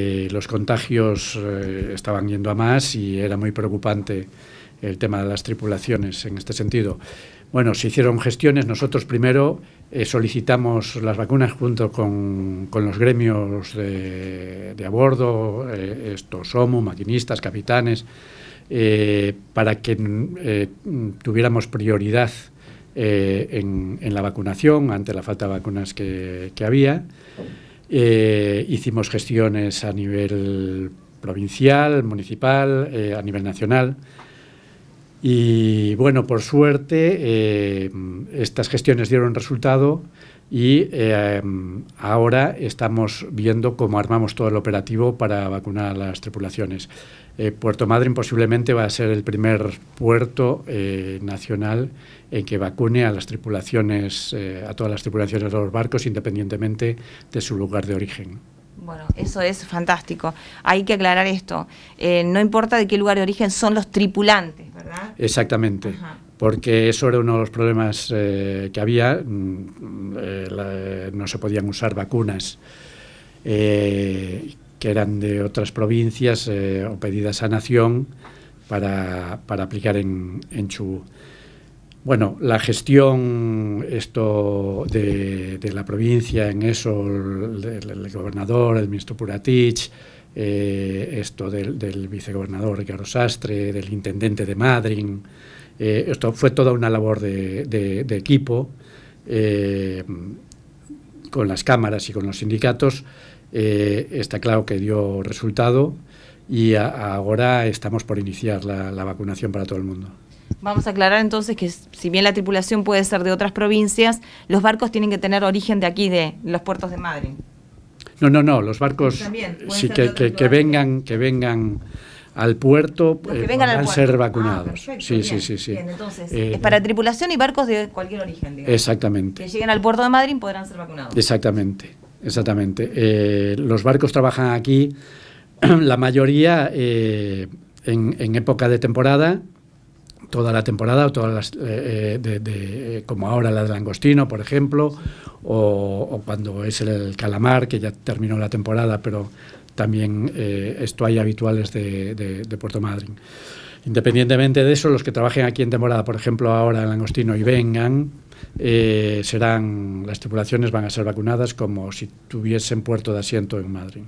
Eh, los contagios eh, estaban yendo a más y era muy preocupante el tema de las tripulaciones en este sentido. Bueno, se hicieron gestiones. Nosotros primero eh, solicitamos las vacunas junto con, los gremios de, a bordo, estos somos maquinistas, capitanes, para que tuviéramos prioridad en, la vacunación ante la falta de vacunas que, que había. Eh, hicimos gestiones a nivel provincial, municipal, eh, a nivel nacional. Y bueno, por suerte, eh, estas gestiones dieron resultado y eh, ahora estamos viendo cómo armamos todo el operativo para vacunar a las tripulaciones. Eh, puerto Madryn posiblemente va a ser el primer puerto eh, nacional en que vacune a las tripulaciones, a todas las tripulaciones de los barcos, independientemente de su lugar de origen. Bueno, eso es fantástico. Hay que aclarar esto. no importa de qué lugar de origen son los tripulantes, ¿verdad? Exactamente porque eso era uno de los problemas eh, que había, mm, eh, no se podían usar vacunas eh, que eran de otras provincias o pedidas a nación para, aplicar en, en Bueno, la gestión esto de, la provincia en eso, el, gobernador, el ministro Puratich, esto del, del, vicegobernador Ricardo Sastre, del intendente de Madrid, eh, esto fue toda una labor de, equipo eh, con las cámaras y con los sindicatos. Eh, está claro que dio resultado y ahora estamos por iniciar la, vacunación para todo el mundo. Vamos a aclarar entonces que si bien la tripulación puede ser de otras provincias, los barcos tienen que tener origen de aquí, de los puertos de Madrid. No, no, no, los barcos sí, que, que vengan, que vengan al puerto podrán eh, ser ah, vacunados. sí, sí, sí, eh, es para tripulación y barcos de cualquier origen. Exactamente. Que lleguen al puerto de Madrid podrán ser vacunados. Exactamente, exactamente. Eh, los barcos trabajan aquí, la mayoría en, época de temporada, toda la temporada, todas las, eh, eh, de, eh, como ahora la de langostino, por ejemplo, o, cuando es el calamar, que ya terminó la temporada, pero también esto hay habituales de, Puerto Madryn. Independientemente de eso, los que trabajen aquí en temporada, por ejemplo, ahora en langostino y vengan, serán las tripulaciones van a ser vacunadas como si tuviesen puerto de asiento en Madrid.